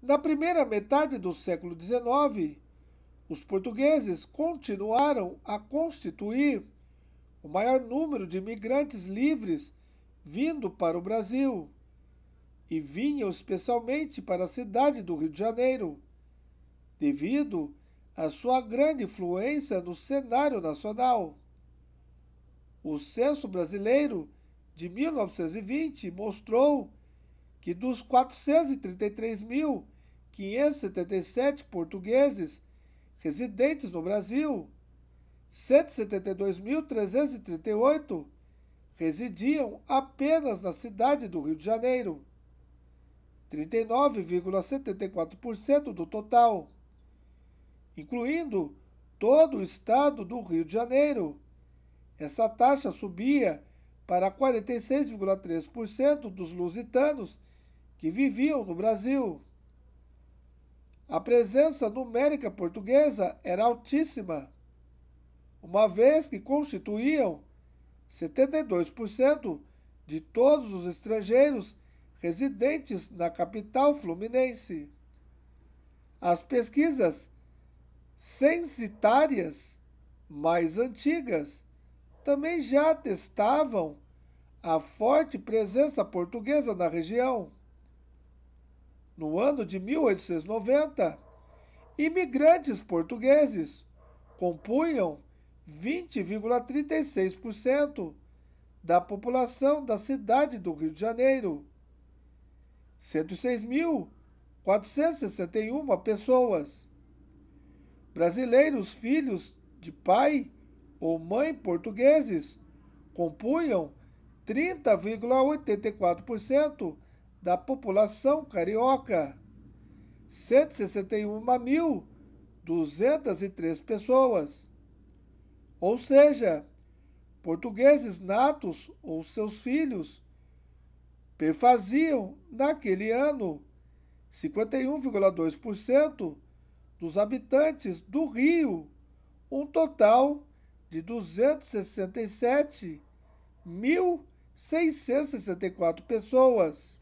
Na primeira metade do século XIX, os portugueses continuaram a constituir o maior número de imigrantes livres vindo para o Brasil e vinham especialmente para a cidade do Rio de Janeiro, devido à sua grande influência no cenário nacional. O censo brasileiro de 1920 mostrou que dos 433.577 portugueses residentes no Brasil, 172.338 residiam apenas na cidade do Rio de Janeiro, 39,74% do total, incluindo todo o estado do Rio de Janeiro. Essa taxa subia para 46,3% dos lusitanos que viviam no Brasil. A presença numérica portuguesa era altíssima, uma vez que constituíam 72% de todos os estrangeiros residentes na capital fluminense. As pesquisas censitárias mais antigas também já atestavam a forte presença portuguesa na região no ano de 1890, imigrantes portugueses compunham 20,36% da população da cidade do Rio de Janeiro. 106.461 pessoas. Brasileiros filhos de pai ou mãe portugueses compunham 30,84% da população carioca, 161.203 pessoas. Ou seja, portugueses natos ou seus filhos perfaziam, naquele ano, 51,2% dos habitantes do Rio, um total de 267.664 pessoas.